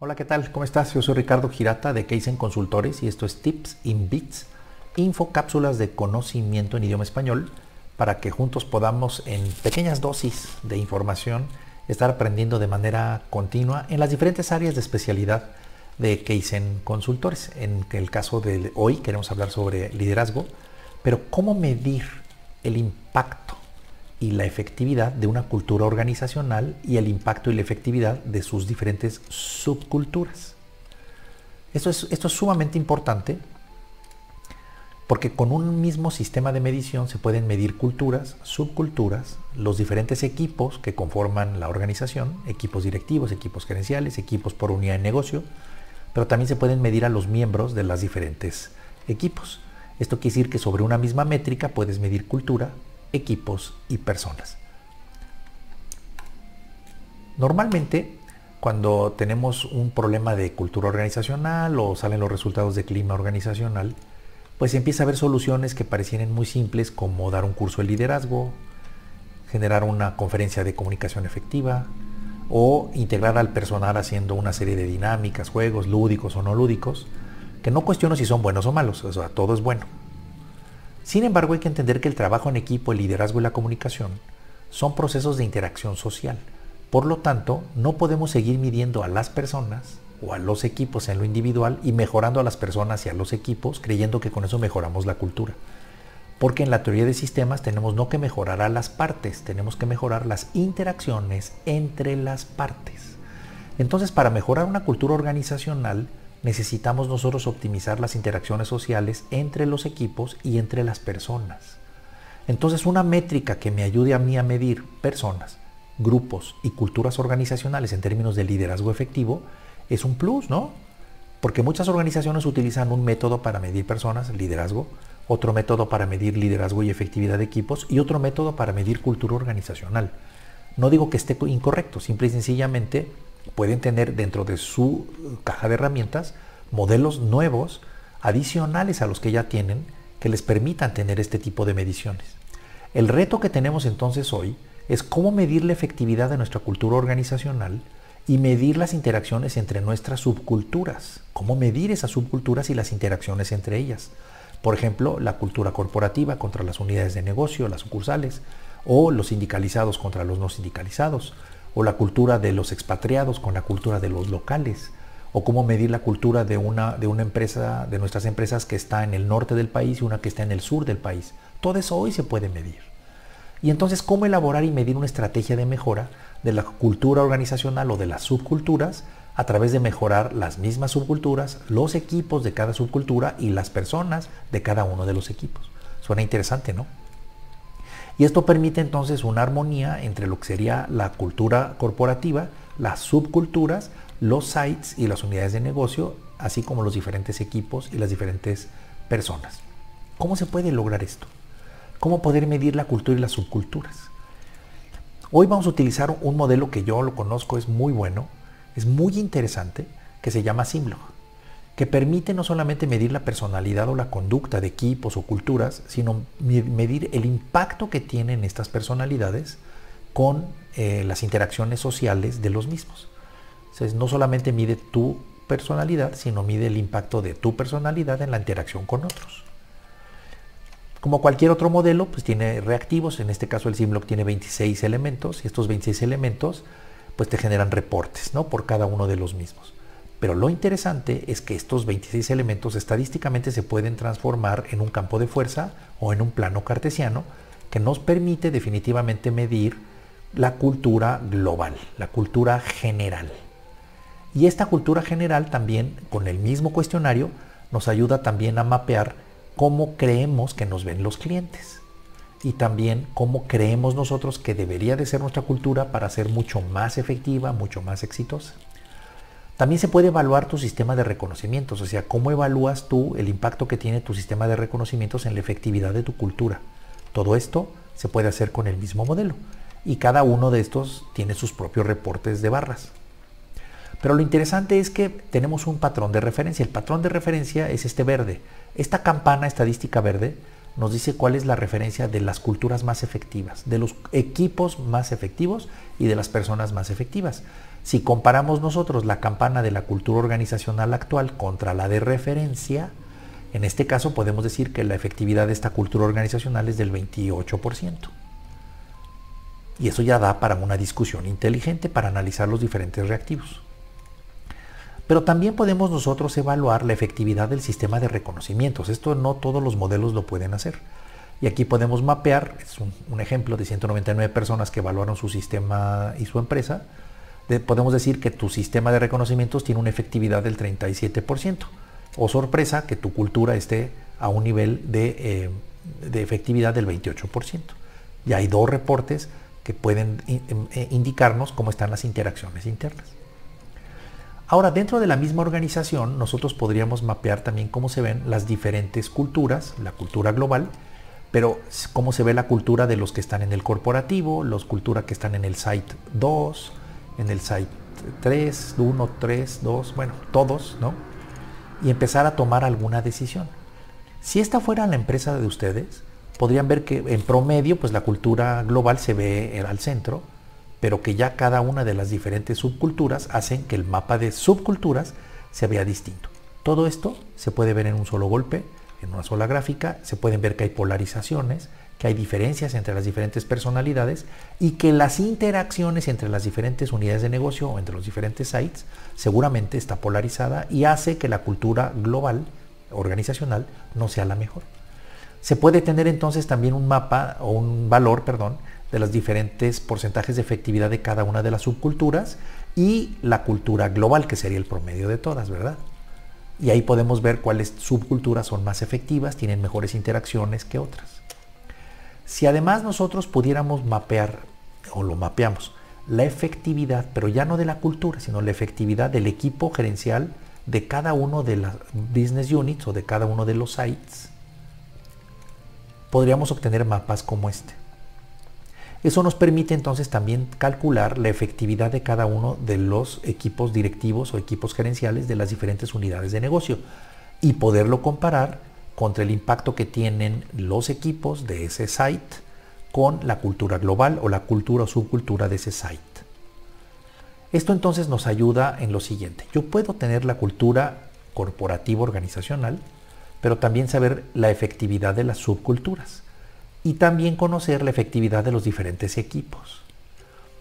Hola, ¿qué tal? ¿Cómo estás? Yo soy Ricardo Girata de Keisen Consultores y esto es Tips in Bits, infocápsulas de conocimiento en idioma español para que juntos podamos en pequeñas dosis de información estar aprendiendo de manera continua en las diferentes áreas de especialidad de Keisen Consultores. En el caso de hoy queremos hablar sobre liderazgo, pero cómo medir el impacto y la efectividad de una cultura organizacional y el impacto y la efectividad de sus diferentes subculturas. Esto es, esto es sumamente importante porque con un mismo sistema de medición se pueden medir culturas, subculturas, los diferentes equipos que conforman la organización, equipos directivos, equipos gerenciales, equipos por unidad de negocio, pero también se pueden medir a los miembros de los diferentes equipos. Esto quiere decir que sobre una misma métrica puedes medir cultura, equipos y personas. Normalmente, cuando tenemos un problema de cultura organizacional o salen los resultados de clima organizacional, pues empieza a haber soluciones que parecieran muy simples como dar un curso de liderazgo, generar una conferencia de comunicación efectiva o integrar al personal haciendo una serie de dinámicas, juegos lúdicos o no lúdicos, que no cuestiono si son buenos o malos, o sea, todo es bueno. Sin embargo, hay que entender que el trabajo en equipo, el liderazgo y la comunicación son procesos de interacción social. Por lo tanto, no podemos seguir midiendo a las personas o a los equipos en lo individual y mejorando a las personas y a los equipos creyendo que con eso mejoramos la cultura. Porque en la teoría de sistemas tenemos no que mejorar a las partes, tenemos que mejorar las interacciones entre las partes. Entonces, para mejorar una cultura organizacional, necesitamos nosotros optimizar las interacciones sociales entre los equipos y entre las personas. Entonces una métrica que me ayude a mí a medir personas, grupos y culturas organizacionales en términos de liderazgo efectivo es un plus, ¿no? Porque muchas organizaciones utilizan un método para medir personas, liderazgo, otro método para medir liderazgo y efectividad de equipos y otro método para medir cultura organizacional. No digo que esté incorrecto, simple y sencillamente pueden tener dentro de su caja de herramientas modelos nuevos adicionales a los que ya tienen que les permitan tener este tipo de mediciones. El reto que tenemos entonces hoy es cómo medir la efectividad de nuestra cultura organizacional y medir las interacciones entre nuestras subculturas, cómo medir esas subculturas y las interacciones entre ellas. Por ejemplo, la cultura corporativa contra las unidades de negocio, las sucursales, o los sindicalizados contra los no sindicalizados, o la cultura de los expatriados con la cultura de los locales, o cómo medir la cultura de una, de una empresa, de nuestras empresas que está en el norte del país y una que está en el sur del país. Todo eso hoy se puede medir. Y entonces, ¿cómo elaborar y medir una estrategia de mejora de la cultura organizacional o de las subculturas a través de mejorar las mismas subculturas, los equipos de cada subcultura y las personas de cada uno de los equipos? Suena interesante, ¿no? Y esto permite entonces una armonía entre lo que sería la cultura corporativa, las subculturas, los sites y las unidades de negocio, así como los diferentes equipos y las diferentes personas. ¿Cómo se puede lograr esto? ¿Cómo poder medir la cultura y las subculturas? Hoy vamos a utilizar un modelo que yo lo conozco, es muy bueno, es muy interesante, que se llama Simlog que permite no solamente medir la personalidad o la conducta de equipos o culturas, sino medir el impacto que tienen estas personalidades con eh, las interacciones sociales de los mismos. Entonces, no solamente mide tu personalidad, sino mide el impacto de tu personalidad en la interacción con otros. Como cualquier otro modelo, pues tiene reactivos, en este caso el SimBlock tiene 26 elementos, y estos 26 elementos pues te generan reportes, ¿no? Por cada uno de los mismos. Pero lo interesante es que estos 26 elementos estadísticamente se pueden transformar en un campo de fuerza o en un plano cartesiano que nos permite definitivamente medir la cultura global, la cultura general. Y esta cultura general también, con el mismo cuestionario, nos ayuda también a mapear cómo creemos que nos ven los clientes y también cómo creemos nosotros que debería de ser nuestra cultura para ser mucho más efectiva, mucho más exitosa. También se puede evaluar tu sistema de reconocimientos, o sea, cómo evalúas tú el impacto que tiene tu sistema de reconocimientos en la efectividad de tu cultura. Todo esto se puede hacer con el mismo modelo y cada uno de estos tiene sus propios reportes de barras. Pero lo interesante es que tenemos un patrón de referencia. El patrón de referencia es este verde. Esta campana estadística verde nos dice cuál es la referencia de las culturas más efectivas, de los equipos más efectivos y de las personas más efectivas. Si comparamos nosotros la campana de la cultura organizacional actual contra la de referencia, en este caso podemos decir que la efectividad de esta cultura organizacional es del 28%. Y eso ya da para una discusión inteligente para analizar los diferentes reactivos. Pero también podemos nosotros evaluar la efectividad del sistema de reconocimientos. Esto no todos los modelos lo pueden hacer. Y aquí podemos mapear, es un, ejemplo de 199 personas que evaluaron su sistema y su empresa, podemos decir que tu sistema de reconocimientos tiene una efectividad del 37%. O sorpresa que tu cultura esté a un nivel de, eh, efectividad del 28%. Y hay dos reportes que pueden eh, eh, indicarnos cómo están las interacciones internas. Ahora, dentro de la misma organización, nosotros podríamos mapear también cómo se ven las diferentes culturas, la cultura global, pero cómo se ve la cultura de los que están en el corporativo, los culturas que están en el site 2, en el site 3, 1, 3, 2, bueno, todos, ¿no? Y empezar a tomar alguna decisión. Si esta fuera la empresa de ustedes, podrían ver que en promedio, pues la cultura global se ve al centro, pero que ya cada una de las diferentes subculturas hacen que el mapa de subculturas se vea distinto. Todo esto se puede ver en un solo golpe, en una sola gráfica, se pueden ver que hay polarizaciones, que hay diferencias entre las diferentes personalidades y que las interacciones entre las diferentes unidades de negocio o entre los diferentes sites seguramente está polarizada y hace que la cultura global organizacional no sea la mejor. Se puede tener entonces también un mapa o un valor, perdón, de los diferentes porcentajes de efectividad de cada una de las subculturas y la cultura global, que sería el promedio de todas, ¿verdad? Y ahí podemos ver cuáles subculturas son más efectivas, tienen mejores interacciones que otras. Si además nosotros pudiéramos mapear, o lo mapeamos, la efectividad, pero ya no de la cultura, sino la efectividad del equipo gerencial de cada uno de las business units o de cada uno de los sites, podríamos obtener mapas como este. Eso nos permite entonces también calcular la efectividad de cada uno de los equipos directivos o equipos gerenciales de las diferentes unidades de negocio y poderlo comparar contra el impacto que tienen los equipos de ese site con la cultura global o la cultura o subcultura de ese site. Esto entonces nos ayuda en lo siguiente. Yo puedo tener la cultura corporativa organizacional, pero también saber la efectividad de las subculturas y también conocer la efectividad de los diferentes equipos.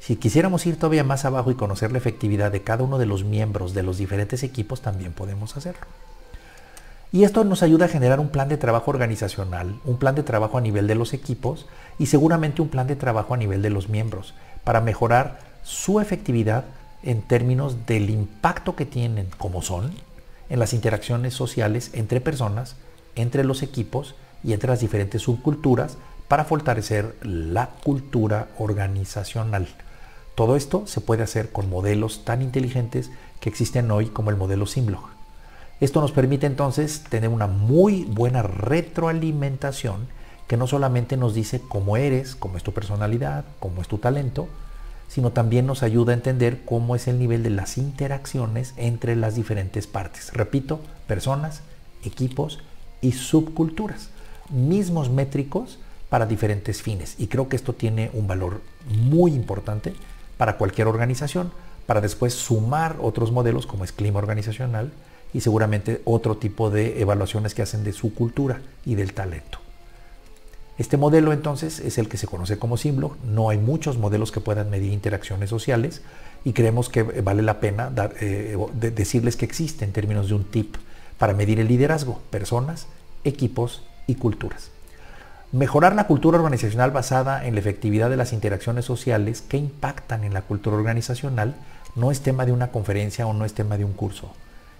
Si quisiéramos ir todavía más abajo y conocer la efectividad de cada uno de los miembros de los diferentes equipos, también podemos hacerlo. Y esto nos ayuda a generar un plan de trabajo organizacional, un plan de trabajo a nivel de los equipos y seguramente un plan de trabajo a nivel de los miembros para mejorar su efectividad en términos del impacto que tienen como son en las interacciones sociales entre personas, entre los equipos y entre las diferentes subculturas para fortalecer la cultura organizacional. Todo esto se puede hacer con modelos tan inteligentes que existen hoy como el modelo Simlog. Esto nos permite entonces tener una muy buena retroalimentación que no solamente nos dice cómo eres, cómo es tu personalidad, cómo es tu talento, sino también nos ayuda a entender cómo es el nivel de las interacciones entre las diferentes partes. Repito, personas, equipos y subculturas. Mismos métricos para diferentes fines. Y creo que esto tiene un valor muy importante para cualquier organización, para después sumar otros modelos como es clima organizacional, y seguramente otro tipo de evaluaciones que hacen de su cultura y del talento. Este modelo entonces es el que se conoce como Simblog. No hay muchos modelos que puedan medir interacciones sociales y creemos que vale la pena dar, eh, decirles que existe en términos de un tip para medir el liderazgo, personas, equipos y culturas. Mejorar la cultura organizacional basada en la efectividad de las interacciones sociales que impactan en la cultura organizacional no es tema de una conferencia o no es tema de un curso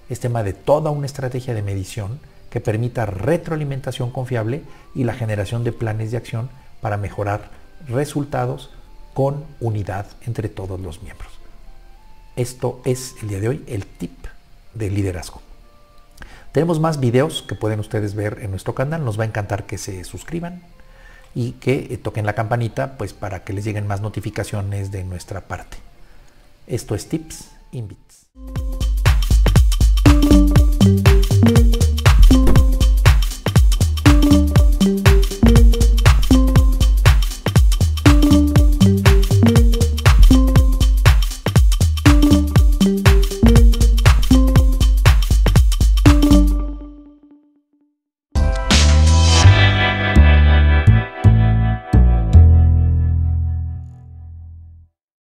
es tema de toda una estrategia de medición que permita retroalimentación confiable y la generación de planes de acción para mejorar resultados con unidad entre todos los miembros. Esto es el día de hoy el tip de liderazgo. Tenemos más videos que pueden ustedes ver en nuestro canal. Nos va a encantar que se suscriban y que eh, toquen la campanita pues para que les lleguen más notificaciones de nuestra parte. Esto es Tips invites.